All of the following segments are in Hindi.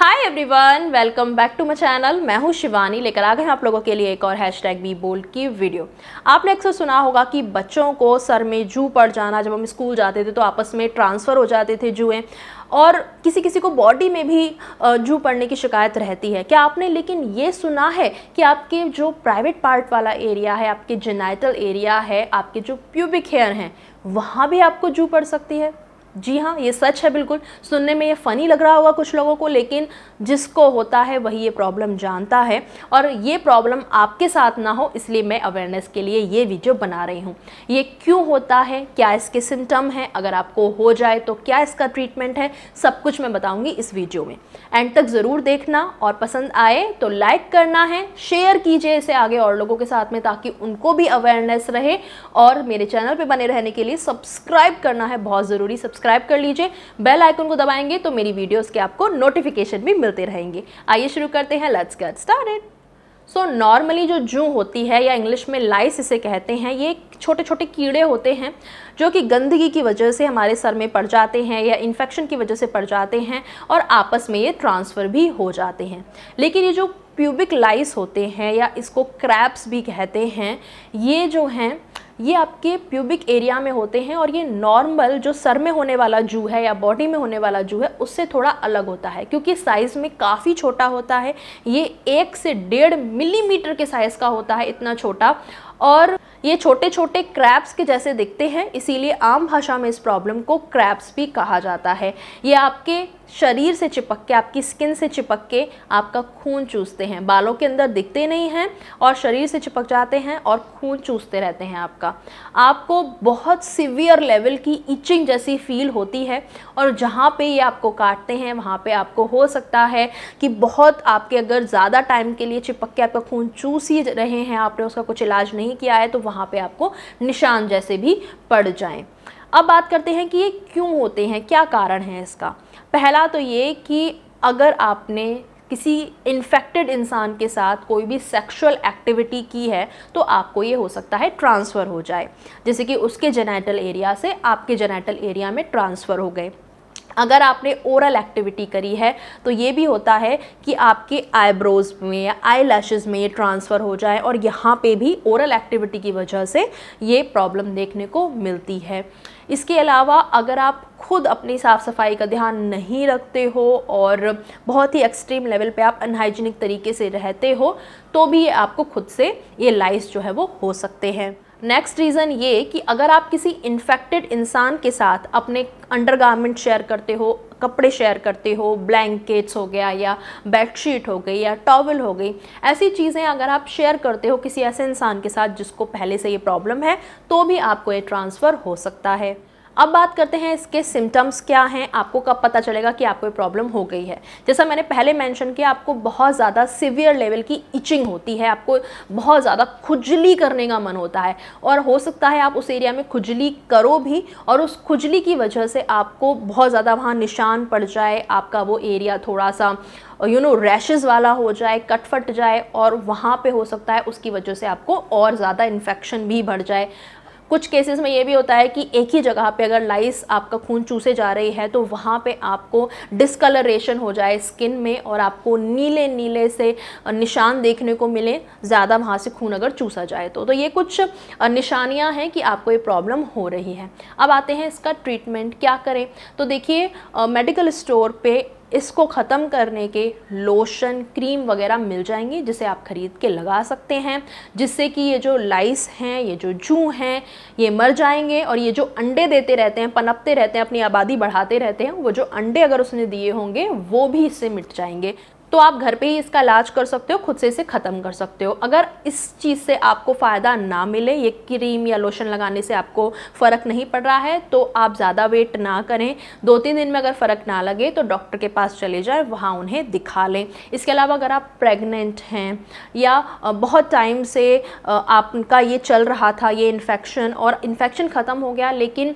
hi everyone welcome back to my channel मैं हूं शिवानी लेकर आ गए हैं आप लोगों के लिए एक और हैश टैग बी बोल्ड की वीडियो आपने अक्सर सुना होगा कि बच्चों को सर में जू पड़ जाना जब हम स्कूल जाते थे तो आपस में ट्रांसफ़र हो जाते थे जुएँ और किसी किसी को बॉडी में भी जू पड़ने की शिकायत रहती है क्या आपने लेकिन ये सुना है कि आपके जो प्राइवेट पार्ट वाला एरिया है आपके जेनाइटल एरिया है आपके जो प्यूबिक हेयर हैं वहाँ भी आपको जू पड़ सकती है जी हाँ ये सच है बिल्कुल सुनने में ये फ़नी लग रहा होगा कुछ लोगों को लेकिन जिसको होता है वही ये प्रॉब्लम जानता है और ये प्रॉब्लम आपके साथ ना हो इसलिए मैं अवेयरनेस के लिए ये वीडियो बना रही हूँ ये क्यों होता है क्या इसके सिम्टम हैं अगर आपको हो जाए तो क्या इसका ट्रीटमेंट है सब कुछ मैं बताऊँगी इस वीडियो में एंड तक ज़रूर देखना और पसंद आए तो लाइक करना है शेयर कीजिए इसे आगे और लोगों के साथ में ताकि उनको भी अवेयरनेस रहे और मेरे चैनल पर बने रहने के लिए सब्सक्राइब करना है बहुत ज़रूरी सब्सक्राइब सब्सक्राइब कर लीजिए बेल आइकन को दबाएंगे तो मेरी वीडियोज़ के आपको नोटिफिकेशन भी मिलते रहेंगे आइए शुरू करते हैं let's get started so normally जो जू होती है या इंग्लिश में लाइस इसे कहते हैं ये छोटे छोटे कीड़े होते हैं जो कि गंदगी की वजह से हमारे सर में पड़ जाते हैं या इन्फेक्शन की वजह से पड़ जाते हैं और आपस में ये ट्रांसफ़र भी हो जाते हैं लेकिन ये जो प्यूबिक लाइस होते हैं या इसको क्रैप्स भी कहते हैं ये जो हैं ये आपके प्यूबिक एरिया में होते हैं और ये नॉर्मल जो सर में होने वाला जू है या बॉडी में होने वाला जू है उससे थोड़ा अलग होता है क्योंकि साइज़ में काफ़ी छोटा होता है ये एक से डेढ़ मिलीमीटर के साइज़ का होता है इतना छोटा और ये छोटे छोटे क्रैप्स के जैसे दिखते हैं इसीलिए आम भाषा में इस प्रॉब्लम को क्रैप्स भी कहा जाता है ये आपके शरीर से चिपक के आपकी स्किन से चिपक के आपका खून चूसते हैं बालों के अंदर दिखते नहीं हैं और शरीर से चिपक जाते हैं और खून चूसते रहते हैं आपका आपको बहुत सिवियर लेवल की इचिंग जैसी फील होती है और जहाँ पे ये आपको काटते हैं वहाँ पे आपको हो सकता है कि बहुत आपके अगर ज़्यादा टाइम के लिए चिपक के आपका खून चूस ही रहे हैं आपने उसका कुछ इलाज नहीं किया है तो वहाँ पे आपको निशान जैसे भी पड़ जाएं अब बात करते हैं कि ये क्यों होते हैं क्या कारण है इसका पहला तो ये कि अगर आपने किसी इन्फेक्टेड इंसान के साथ कोई भी सेक्सुअल एक्टिविटी की है तो आपको ये हो सकता है ट्रांसफ़र हो जाए जैसे कि उसके जेनेटल एरिया से आपके जेनेटल एरिया में ट्रांसफ़र हो गए अगर आपने ओरल एक्टिविटी करी है तो ये भी होता है कि आपके आईब्रोज में या आई लैशेज में ये ट्रांसफ़र हो जाए और यहाँ पे भी ओरल एक्टिविटी की वजह से ये प्रॉब्लम देखने को मिलती है इसके अलावा अगर आप खुद अपनी साफ़ सफाई का ध्यान नहीं रखते हो और बहुत ही एक्सट्रीम लेवल पे आप अनहाइजीनिक तरीके से रहते हो तो भी आपको खुद से ये लाइस जो है वो हो सकते हैं नेक्स्ट रीज़न ये कि अगर आप किसी इन्फेक्टेड इंसान के साथ अपने अंडरगारमेंट शेयर करते हो कपड़े शेयर करते हो ब्लैंकेट्स हो गया या बेडशीट हो गई या टॉवल हो गई ऐसी चीज़ें अगर आप शेयर करते हो किसी ऐसे इंसान के साथ जिसको पहले से ये प्रॉब्लम है तो भी आपको ये ट्रांसफ़र हो सकता है अब बात करते हैं इसके सिम्टम्स क्या हैं आपको कब पता चलेगा कि आपको प्रॉब्लम हो गई है जैसा मैंने पहले मैंशन किया आपको बहुत ज़्यादा सिवियर लेवल की इचिंग होती है आपको बहुत ज़्यादा खुजली करने का मन होता है और हो सकता है आप उस एरिया में खुजली करो भी और उस खुजली की वजह से आपको बहुत ज़्यादा वहाँ निशान पड़ जाए आपका वो एरिया थोड़ा सा यू नो रैशेज़ वाला हो जाए कट फट जाए और वहाँ पे हो सकता है उसकी वजह से आपको और ज़्यादा इन्फेक्शन भी बढ़ जाए कुछ केसेस में ये भी होता है कि एक ही जगह पे अगर लाइस आपका खून चूसे जा रही है तो वहाँ पे आपको डिसकलरेशन हो जाए स्किन में और आपको नीले नीले से निशान देखने को मिले ज़्यादा वहाँ से खून अगर चूसा जाए तो, तो ये कुछ निशानियाँ हैं कि आपको ये प्रॉब्लम हो रही है अब आते हैं इसका ट्रीटमेंट क्या करें तो देखिए मेडिकल स्टोर पर इसको ख़त्म करने के लोशन क्रीम वगैरह मिल जाएंगी जिसे आप ख़रीद के लगा सकते हैं जिससे कि ये जो लाइस हैं ये जो जू हैं ये मर जाएंगे और ये जो अंडे देते रहते हैं पनपते रहते हैं अपनी आबादी बढ़ाते रहते हैं वो जो अंडे अगर उसने दिए होंगे वो भी इससे मिट जाएंगे तो आप घर पे ही इसका इलाज कर सकते हो खुद से इसे ख़त्म कर सकते हो अगर इस चीज़ से आपको फ़ायदा ना मिले ये क्रीम या लोशन लगाने से आपको फ़र्क नहीं पड़ रहा है तो आप ज़्यादा वेट ना करें दो तीन दिन में अगर फ़र्क ना लगे तो डॉक्टर के पास चले जाए वहाँ उन्हें दिखा लें इसके अलावा अगर आप प्रेगनेंट हैं या बहुत टाइम से आपका ये चल रहा था ये इन्फेक्शन और इन्फेक्शन ख़त्म हो गया लेकिन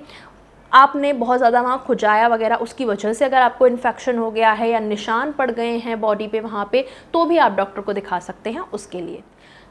आपने बहुत ज़्यादा वहाँ खुजाया वगैरह उसकी वजह से अगर आपको इन्फेक्शन हो गया है या निशान पड़ गए हैं बॉडी पे वहाँ पे तो भी आप डॉक्टर को दिखा सकते हैं उसके लिए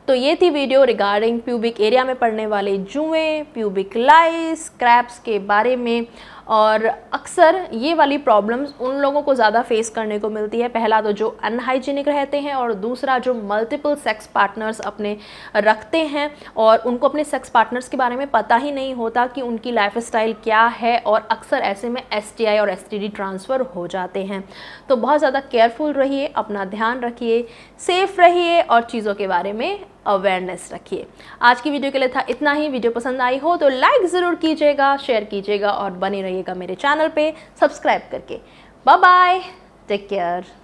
तो ये थी वीडियो रिगार्डिंग प्यूबिक एरिया में पड़ने वाले जुएँ प्यूबिक लाइस क्रैप्स के बारे में और अक्सर ये वाली प्रॉब्लम्स उन लोगों को ज़्यादा फेस करने को मिलती है पहला तो जो अनहाइजीनिक रहते हैं और दूसरा जो मल्टीपल सेक्स पार्टनर्स अपने रखते हैं और उनको अपने सेक्स पार्टनर्स के बारे में पता ही नहीं होता कि उनकी लाइफ क्या है और अक्सर ऐसे में एस और एस ट्रांसफ़र हो जाते हैं तो बहुत ज़्यादा केयरफुल रहिए अपना ध्यान रखिए सेफ़ रहिए और चीज़ों के बारे में अवेयरनेस रखिए आज की वीडियो के लिए था इतना ही वीडियो पसंद आई हो तो लाइक ज़रूर कीजिएगा शेयर कीजिएगा और बने रहिएगा मेरे चैनल पे सब्सक्राइब करके बाय बाय टेक केयर